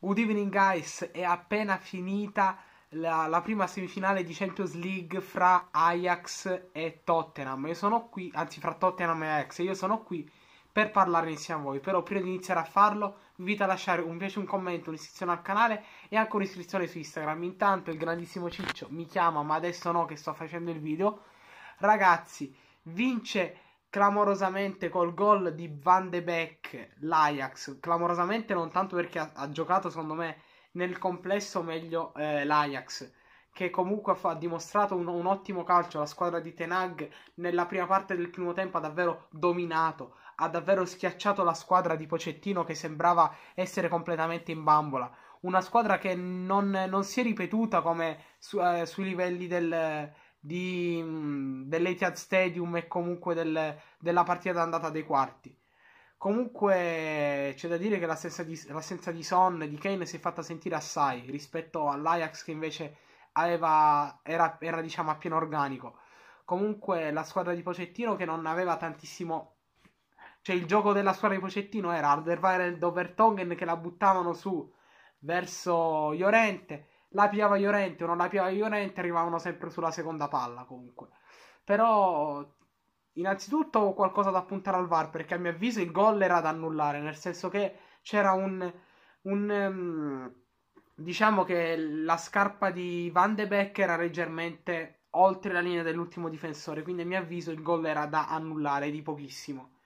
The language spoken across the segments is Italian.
Good evening guys, è appena finita la, la, prima semifinale di Champions League fra Ajax e Tottenham. Io sono qui, anzi fra Tottenham e Ajax, io sono qui per parlarne insieme a voi. Però prima di iniziare a farlo vi invito a lasciare un piace, un commento, un'iscrizione al canale e anche un'iscrizione su Instagram. Intanto il grandissimo Ciccio mi chiama, ma adesso no che sto facendo il video. Ragazzi, vince clamorosamente col gol di Van de Beek l'Ajax. Clamorosamente non tanto perché ha, ha giocato, secondo me, nel complesso meglio eh, l'Ajax, che comunque ha dimostrato un, un, ottimo calcio. La squadra di Tenag nella prima parte del primo tempo ha davvero dominato, ha davvero schiacciato la squadra di Pocettino che sembrava essere completamente in bambola. Una squadra che non, non si è ripetuta come su, eh, sui livelli del di, dell'Etihad Stadium e comunque del, della partita andata dei quarti. Comunque c'è da dire che l'assenza di, l'assenza di Son di Kane si è fatta sentire assai rispetto all'Ajax che invece aveva, era, era diciamo a pieno organico. Comunque la squadra di Pocettino che non aveva tantissimo... Cioè il gioco della squadra di Pocettino era Alderweireld Overtongen che la buttavano su verso Llorente la piava Iorente o non la piava Iorente arrivavano sempre sulla seconda palla comunque. Però innanzitutto ho qualcosa da puntare al VAR perché a mio avviso il gol era da annullare, nel senso che c'era un, un ehm, diciamo che la scarpa di Van de Beek era leggermente oltre la linea dell'ultimo difensore, quindi a mio avviso il gol era da annullare di pochissimo.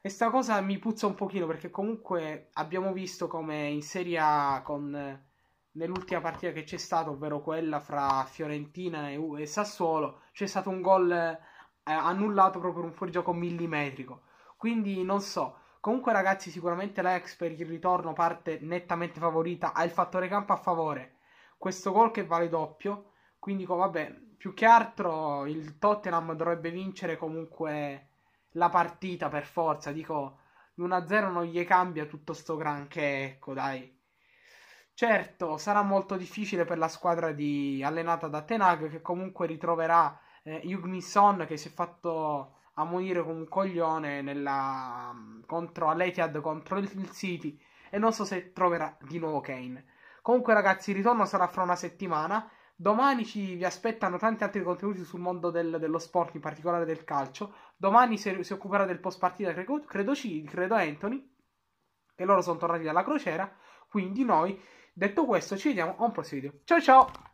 E sta cosa mi puzza un pochino perché comunque abbiamo visto come in Serie A con nell'ultima partita che c'è stata, ovvero quella fra Fiorentina e, e Sassuolo, c'è stato un gol eh, annullato proprio per un fuorigioco millimetrico. Quindi non so. Comunque, ragazzi, sicuramente l'Ajax per il ritorno parte nettamente favorita. Ha il fattore campo a favore. Questo gol che vale doppio. Quindi, vabbè, più che altro il Tottenham dovrebbe vincere comunque la partita per forza. Dico, l'1-0 non gli cambia tutto sto granché. Ecco, dai. Certo, sarà molto difficile per la squadra di, allenata da Tenag che comunque ritroverà eh, Yugmi Son che si è fatto ammonire con un coglione nella, contro all'Etihad contro il City e non so se troverà di nuovo Kane. Comunque ragazzi, il ritorno sarà fra una settimana. Domani ci vi aspettano tanti altri contenuti sul mondo del, dello sport, in particolare del calcio. Domani si, si occuperà del post partita, credo, credo, credo Anthony che loro sono tornati dalla crociera. Quindi noi, detto questo, ci vediamo a un prossimo video. Ciao ciao!